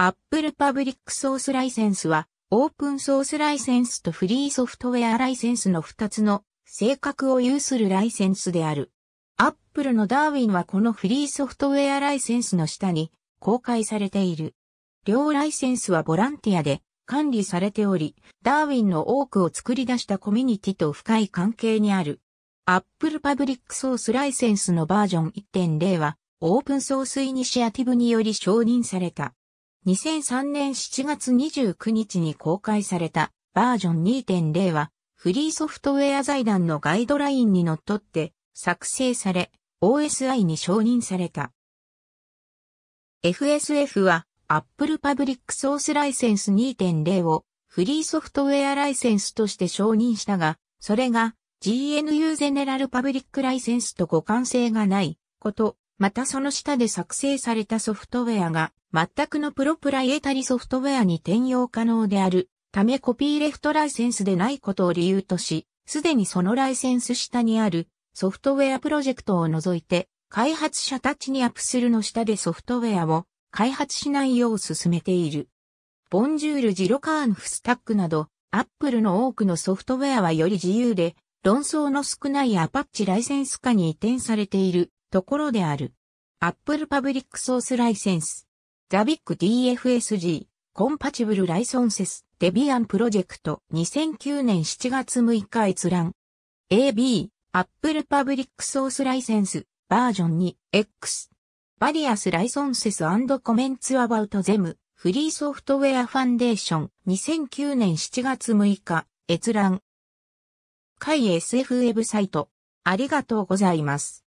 Apple Public Source ライセンスは、オープンソースライセンスとフリーソフトウェアライセンスの2つの性格を有するライセンスである。Apple のダーウィンはこのフリーソフトウェアライセンスの下に公開されている。両ライセンスはボランティアで管理されており、ダーウィンの多くを作り出したコミュニティと深い関係にある。Apple Public Source ライセンスのバージョン1.0は、オープンソースイニシアティブにより承認された。2003年7月29日に公開されたバージョン2.0はフリーソフトウェア財団のガイドラインにのっとって作成され OSI に承認された。FSF は Apple Public Source ライセンス2.0をフリーソフトウェアライセンスとして承認したが、それが GNU ゼネラルパブリックライセンスと互換性がないことまたその下で作成されたソフトウェアが全くのプロプライエタリソフトウェアに転用可能であるためコピーレフトライセンスでないことを理由とし、すでにそのライセンス下にあるソフトウェアプロジェクトを除いて開発者たちにアップするの下でソフトウェアを開発しないよう進めている。ボンジュールジロカーンフスタックなど、アップルの多くのソフトウェアはより自由で、論争の少ないアパッチライセンス化に移転されているところである。Apple Public Source License The Big DFSG Compatible Licenses Debian Project 2009年7月6日閲覧 AB Apple Public Source License バージョン 2X Various Licenses and Comments About Them Free Software Foundation 2009年7月6日閲覧会 SF ウェブサイトありがとうございます。